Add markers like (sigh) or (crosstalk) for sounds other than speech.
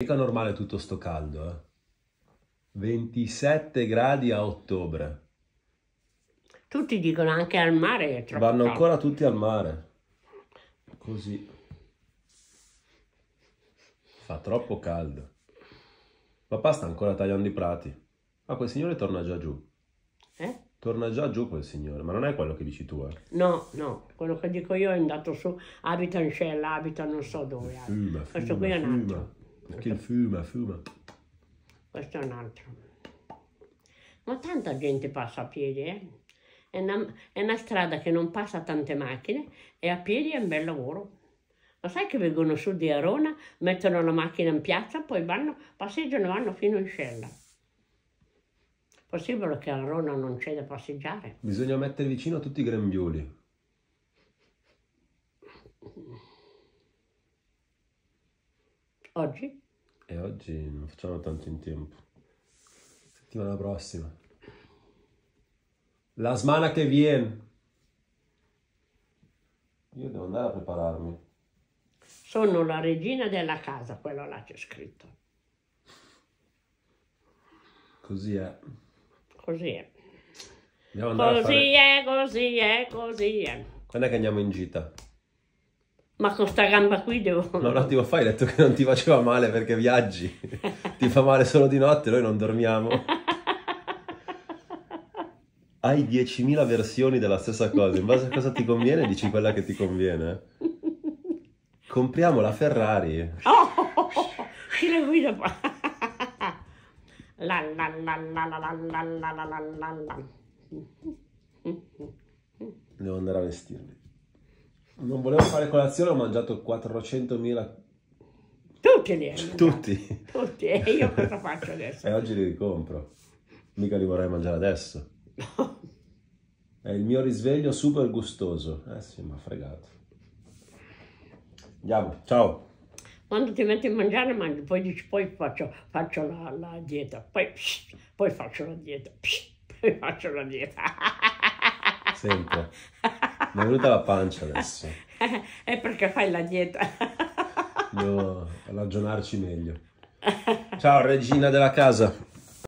Mica normale tutto sto caldo, eh? 27 gradi a ottobre. Tutti dicono anche al mare è troppo Vanno caldo. ancora tutti al mare. Così. Fa troppo caldo. Papà sta ancora tagliando i prati. Ma quel signore torna già giù. Eh? Torna già giù quel signore, ma non è quello che dici tu, eh? No, no, quello che dico io è andato su, abita in Scella, abita non so dove. Fuma, eh. Questo qui è un altro. Perché fuma, fuma. Questo è un altro. Ma tanta gente passa a piedi, eh? È una, è una strada che non passa tante macchine e a piedi è un bel lavoro. Ma sai che vengono su di Arona, mettono la macchina in piazza, poi vanno, passeggiano e vanno fino in scella. Possibile che a Arona non c'è da passeggiare. Bisogna mettere vicino tutti i grembiuli. Oggi? E oggi non facciamo tanto in tempo. Settimana prossima. La smana che viene. Io devo andare a prepararmi. Sono la regina della casa, quello là c'è scritto. Così è. Così è. Così fare... è, così è, così è. Quando è che andiamo in gita? ma con sta gamba qui devo... No, un attimo fa hai detto che non ti faceva male perché viaggi, ti fa male solo di notte, noi non dormiamo. Hai 10.000 versioni della stessa cosa, in base a cosa ti conviene dici quella che ti conviene. Compriamo la Ferrari. Oh, chi la guida qua? La la Devo andare a vestirmi. Non volevo fare colazione, ho mangiato 400.000... Tutti li hai (laughs) Tutti? Tutti, e io cosa faccio adesso? E oggi li ricompro. Mica li vorrei mangiare adesso. (laughs) È il mio risveglio super gustoso. Eh sì, mi ha fregato. Andiamo, ciao. Quando ti metti a mangiare, mangi, poi dici, poi faccio, faccio la, la, dieta, poi, psh, poi faccio la dieta, psh, poi faccio la dieta. Sempre. (laughs) Mi è venuta la pancia adesso. (laughs) è perché fai la dieta. Devo ragionarci meglio. Ciao regina della casa.